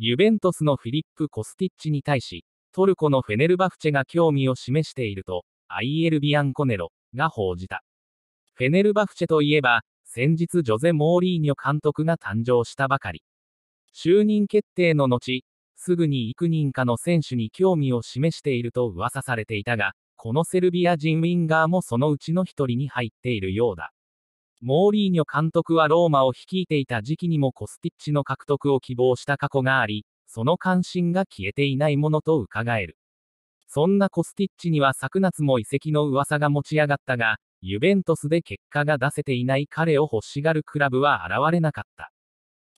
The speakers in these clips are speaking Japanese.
ユベントスのフィリップ・コスティッチに対し、トルコのフェネルバフチェが興味を示していると、アイエル・ビアンコネロが報じた。フェネルバフチェといえば、先日ジョゼ・モーリーニョ監督が誕生したばかり。就任決定の後、すぐに幾人かの選手に興味を示していると噂されていたが、このセルビア人ウィンガーもそのうちの一人に入っているようだ。モーリーニョ監督はローマを率いていた時期にもコスティッチの獲得を希望した過去があり、その関心が消えていないものと伺える。そんなコスティッチには昨夏も移籍の噂が持ち上がったが、ユベントスで結果が出せていない彼を欲しがるクラブは現れなかった。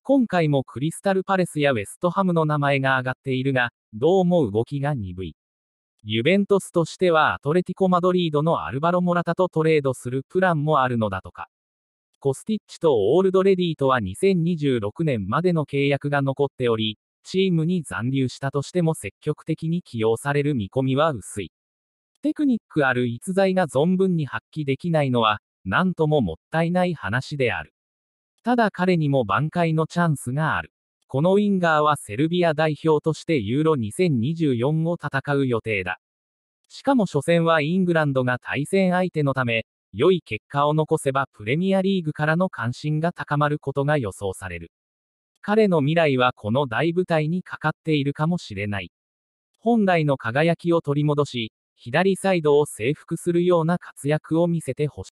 今回もクリスタルパレスやウェストハムの名前が挙がっているが、どうも動きが鈍い。ユベントスとしてはアトレティコ・マドリードのアルバロ・モラタとトレードするプランもあるのだとか。コスティッチとオールドレディとは2026年までの契約が残っており、チームに残留したとしても積極的に起用される見込みは薄い。テクニックある逸材が存分に発揮できないのは、なんとももったいない話である。ただ彼にも挽回のチャンスがある。このウィンガーはセルビア代表としてユーロ2024を戦う予定だ。しかも初戦はイングランドが対戦相手のため、良い結果を残せばプレミアリーグからの関心が高まることが予想される。彼の未来はこの大舞台にかかっているかもしれない。本来の輝きを取り戻し、左サイドを征服するような活躍を見せてほしい。